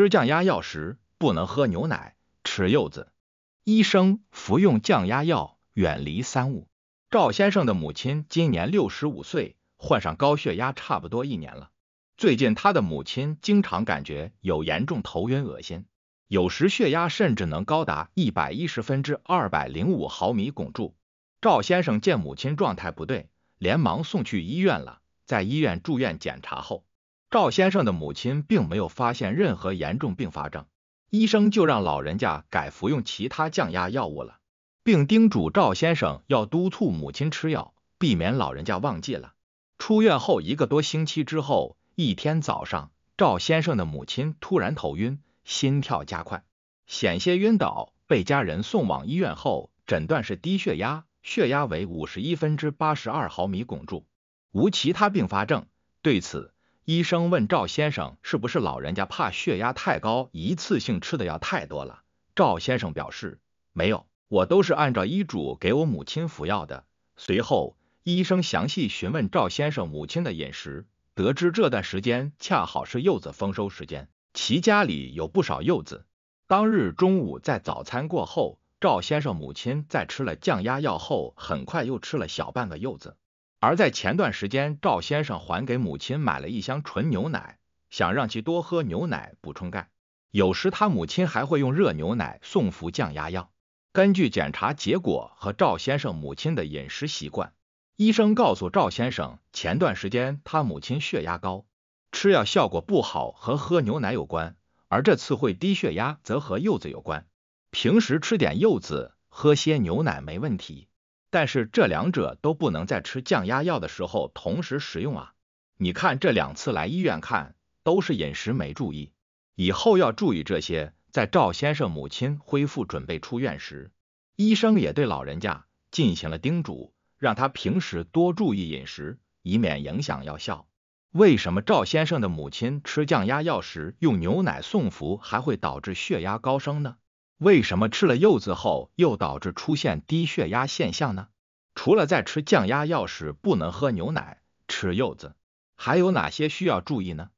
吃降压药时不能喝牛奶、吃柚子。医生服用降压药，远离三物。赵先生的母亲今年六十五岁，患上高血压差不多一年了。最近他的母亲经常感觉有严重头晕、恶心，有时血压甚至能高达一百一十分之二百零五毫米汞柱。赵先生见母亲状态不对，连忙送去医院了。在医院住院检查后，赵先生的母亲并没有发现任何严重并发症，医生就让老人家改服用其他降压药物了，并叮嘱赵先生要督促母亲吃药，避免老人家忘记了。出院后一个多星期之后，一天早上，赵先生的母亲突然头晕，心跳加快，险些晕倒，被家人送往医院后，诊断是低血压，血压为五十一分之八十二毫米汞柱，无其他并发症。对此。医生问赵先生：“是不是老人家怕血压太高，一次性吃的药太多了？”赵先生表示：“没有，我都是按照医嘱给我母亲服药的。”随后，医生详细询问赵先生母亲的饮食，得知这段时间恰好是柚子丰收时间，其家里有不少柚子。当日中午在早餐过后，赵先生母亲在吃了降压药后，很快又吃了小半个柚子。而在前段时间，赵先生还给母亲买了一箱纯牛奶，想让其多喝牛奶补充钙。有时他母亲还会用热牛奶送服降压药。根据检查结果和赵先生母亲的饮食习惯，医生告诉赵先生，前段时间他母亲血压高，吃药效果不好和喝牛奶有关；而这次会低血压则和柚子有关。平时吃点柚子，喝些牛奶没问题。但是这两者都不能在吃降压药的时候同时食用啊！你看这两次来医院看都是饮食没注意，以后要注意这些。在赵先生母亲恢复准备出院时，医生也对老人家进行了叮嘱，让他平时多注意饮食，以免影响药效。为什么赵先生的母亲吃降压药时用牛奶送服还会导致血压高升呢？为什么吃了柚子后又导致出现低血压现象呢？除了在吃降压药时不能喝牛奶、吃柚子，还有哪些需要注意呢？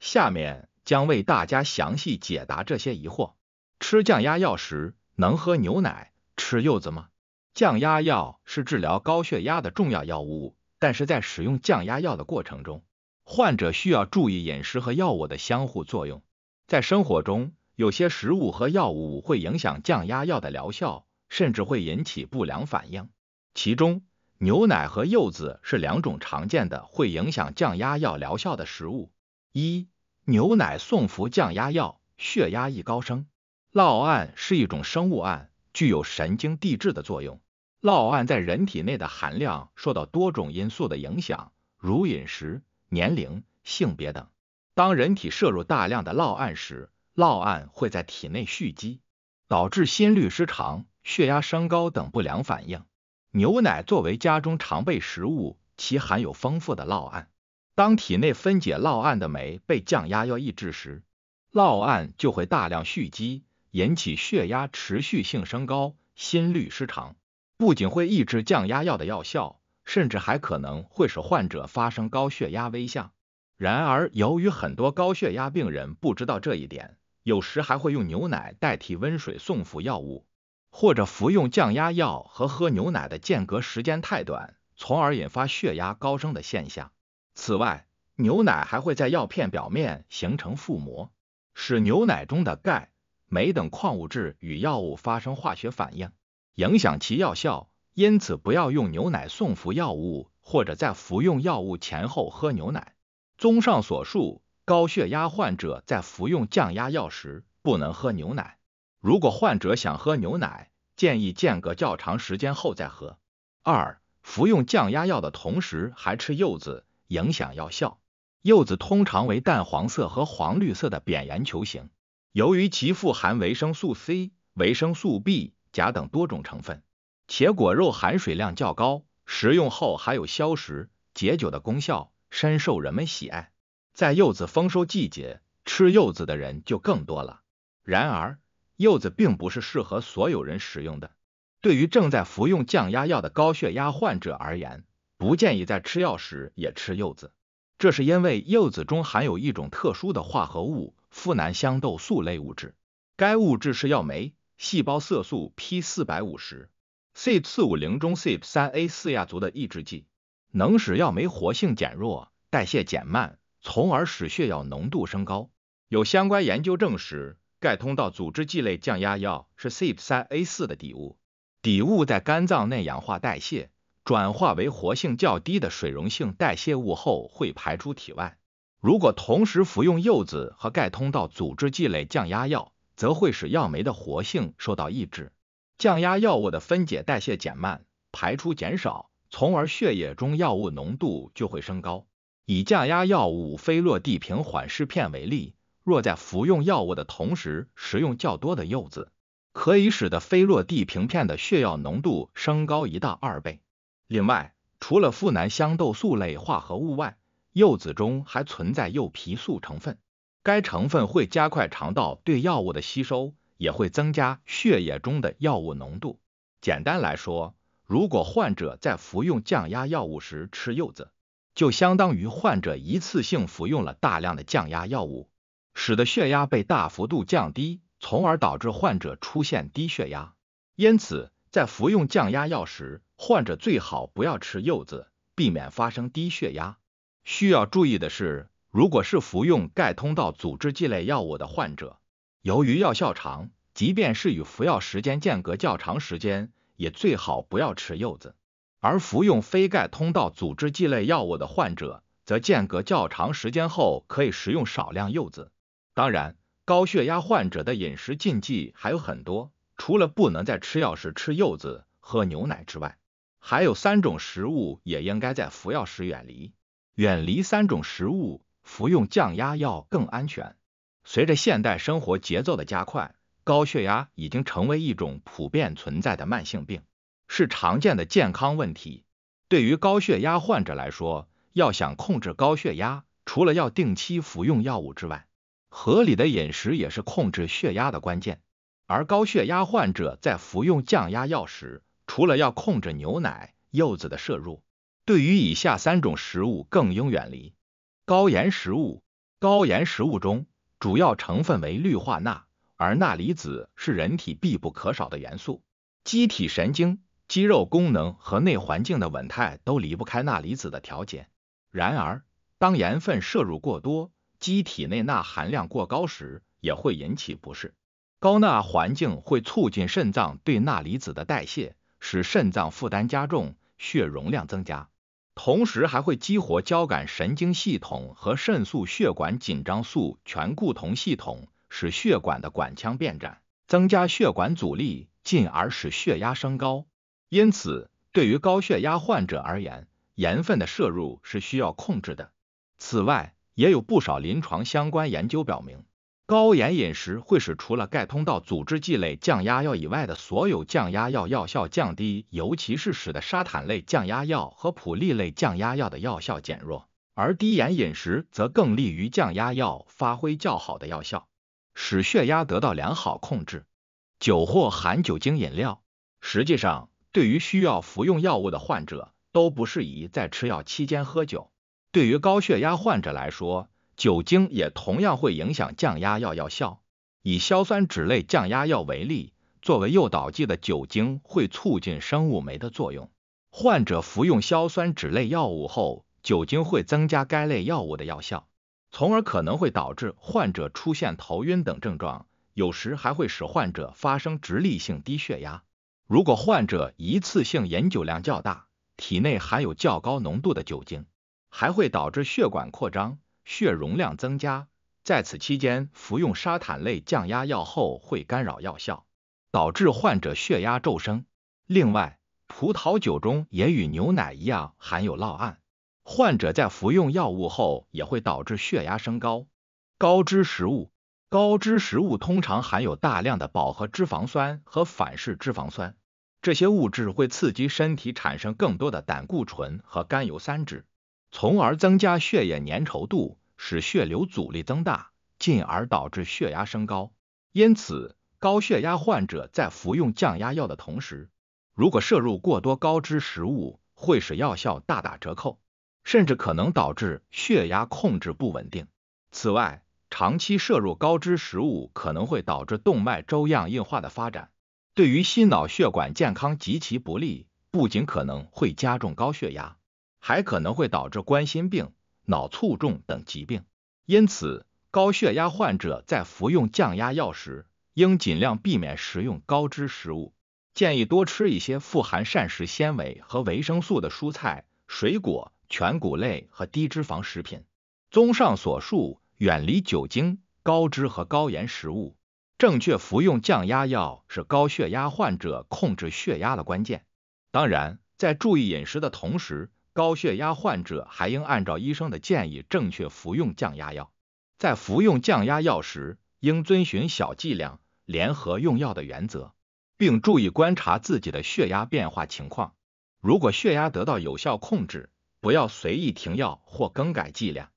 下面将为大家详细解答这些疑惑。吃降压药时能喝牛奶、吃柚子吗？降压药是治疗高血压的重要药物，但是在使用降压药的过程中，患者需要注意饮食和药物的相互作用，在生活中。有些食物和药物会影响降压药的疗效，甚至会引起不良反应。其中，牛奶和柚子是两种常见的会影响降压药疗效的食物。一、牛奶送服降压药，血压易高升。酪胺是一种生物胺，具有神经递质的作用。酪胺在人体内的含量受到多种因素的影响，如饮食、年龄、性别等。当人体摄入大量的酪胺时，酪胺会在体内蓄积，导致心律失常、血压升高等不良反应。牛奶作为家中常备食物，其含有丰富的酪胺。当体内分解酪胺的酶被降压药抑制时，酪胺就会大量蓄积，引起血压持续性升高、心律失常。不仅会抑制降压药的药效，甚至还可能会使患者发生高血压危象。然而，由于很多高血压病人不知道这一点。有时还会用牛奶代替温水送服药物，或者服用降压药和喝牛奶的间隔时间太短，从而引发血压高升的现象。此外，牛奶还会在药片表面形成覆膜，使牛奶中的钙、镁等矿物质与药物发生化学反应，影响其药效。因此，不要用牛奶送服药物，或者在服用药物前后喝牛奶。综上所述。高血压患者在服用降压药时不能喝牛奶。如果患者想喝牛奶，建议间隔较长时间后再喝。二、服用降压药的同时还吃柚子，影响药效。柚子通常为淡黄色和黄绿色的扁圆球形，由于其富含维生素 C、维生素 B、钾等多种成分，且果肉含水量较高，食用后还有消食、解酒的功效，深受人们喜爱。在柚子丰收季节，吃柚子的人就更多了。然而，柚子并不是适合所有人食用的。对于正在服用降压药的高血压患者而言，不建议在吃药时也吃柚子。这是因为柚子中含有一种特殊的化合物——呋喃香豆素类物质。该物质是药酶细胞色素 P 四百五十 C 四五零中 c 3三 A 四亚族的抑制剂，能使药酶活性减弱、代谢减慢。从而使血药浓度升高。有相关研究证实，钙通道阻滞剂类降压药是 c p 3 a 4的底物，底物在肝脏内氧化代谢，转化为活性较低的水溶性代谢物后会排出体外。如果同时服用柚子和钙通道阻滞剂类降压药，则会使药酶的活性受到抑制，降压药物的分解代谢减慢，排出减少，从而血液中药物浓度就会升高。以降压药物非洛地平缓释片为例，若在服用药物的同时食用较多的柚子，可以使得非洛地平片的血药浓度升高一到二倍。另外，除了呋喃香豆素类化合物外，柚子中还存在柚皮素成分，该成分会加快肠道对药物的吸收，也会增加血液中的药物浓度。简单来说，如果患者在服用降压药物时吃柚子，就相当于患者一次性服用了大量的降压药物，使得血压被大幅度降低，从而导致患者出现低血压。因此，在服用降压药时，患者最好不要吃柚子，避免发生低血压。需要注意的是，如果是服用钙通道阻滞剂类药物的患者，由于药效长，即便是与服药时间间隔较长时间，也最好不要吃柚子。而服用非钙通道阻滞剂类药物的患者，则间隔较长时间后可以食用少量柚子。当然，高血压患者的饮食禁忌还有很多，除了不能在吃药时吃柚子、喝牛奶之外，还有三种食物也应该在服药时远离。远离三种食物，服用降压药更安全。随着现代生活节奏的加快，高血压已经成为一种普遍存在的慢性病。是常见的健康问题。对于高血压患者来说，要想控制高血压，除了要定期服用药物之外，合理的饮食也是控制血压的关键。而高血压患者在服用降压药时，除了要控制牛奶、柚子的摄入，对于以下三种食物更应远离：高盐食物。高盐食物中主要成分为氯化钠，而钠离子是人体必不可少的元素，机体神经。肌肉功能和内环境的稳态都离不开钠离子的调节。然而，当盐分摄入过多，机体内钠含量过高时，也会引起不适。高钠环境会促进肾脏对钠离子的代谢，使肾脏负担加重，血容量增加，同时还会激活交感神经系统和肾素血管紧张素醛固酮系统，使血管的管腔变窄，增加血管阻力，进而使血压升高。因此，对于高血压患者而言，盐分的摄入是需要控制的。此外，也有不少临床相关研究表明，高盐饮食会使除了钙通道阻滞剂类降压药以外的所有降压药药效降低，尤其是使得沙坦类降压药和普利类降压药的药效减弱。而低盐饮食则更利于降压药发挥较好的药效，使血压得到良好控制。酒或含酒精饮料，实际上。对于需要服用药物的患者，都不适宜在吃药期间喝酒。对于高血压患者来说，酒精也同样会影响降压药药效。以硝酸酯类降压药为例，作为诱导剂的酒精会促进生物酶的作用。患者服用硝酸酯类药物后，酒精会增加该类药物的药效，从而可能会导致患者出现头晕等症状，有时还会使患者发生直立性低血压。如果患者一次性饮酒量较大，体内含有较高浓度的酒精，还会导致血管扩张、血容量增加。在此期间服用沙坦类降压药后，会干扰药效，导致患者血压骤升。另外，葡萄酒中也与牛奶一样含有酪胺，患者在服用药物后也会导致血压升高。高脂食物。高脂食物通常含有大量的饱和脂肪酸和反式脂肪酸，这些物质会刺激身体产生更多的胆固醇和甘油三酯，从而增加血液粘稠度，使血流阻力增大，进而导致血压升高。因此，高血压患者在服用降压药的同时，如果摄入过多高脂食物，会使药效大打折扣，甚至可能导致血压控制不稳定。此外，长期摄入高脂食物可能会导致动脉粥样硬化的发展，对于心脑血管健康极其不利，不仅可能会加重高血压，还可能会导致冠心病、脑卒中等疾病。因此，高血压患者在服用降压药时，应尽量避免食用高脂食物，建议多吃一些富含膳食纤维和维生素的蔬菜、水果、全谷类和低脂肪食品。综上所述。远离酒精、高脂和高盐食物，正确服用降压药是高血压患者控制血压的关键。当然，在注意饮食的同时，高血压患者还应按照医生的建议正确服用降压药。在服用降压药时，应遵循小剂量、联合用药的原则，并注意观察自己的血压变化情况。如果血压得到有效控制，不要随意停药或更改剂量。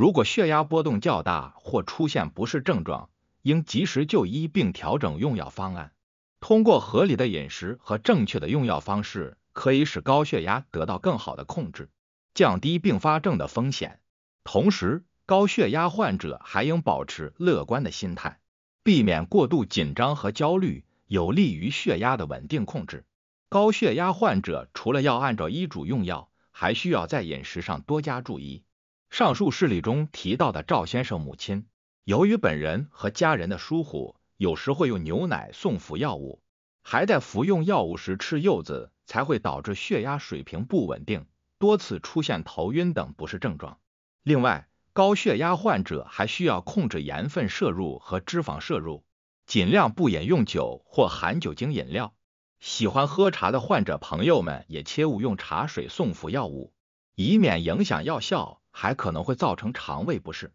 如果血压波动较大或出现不适症状，应及时就医并调整用药方案。通过合理的饮食和正确的用药方式，可以使高血压得到更好的控制，降低并发症的风险。同时，高血压患者还应保持乐观的心态，避免过度紧张和焦虑，有利于血压的稳定控制。高血压患者除了要按照医嘱用药，还需要在饮食上多加注意。上述事例中提到的赵先生母亲，由于本人和家人的疏忽，有时会用牛奶送服药物，还在服用药物时吃柚子，才会导致血压水平不稳定，多次出现头晕等不适症状。另外，高血压患者还需要控制盐分摄入和脂肪摄入，尽量不饮用酒或含酒精饮料。喜欢喝茶的患者朋友们也切勿用茶水送服药物，以免影响药效。还可能会造成肠胃不适。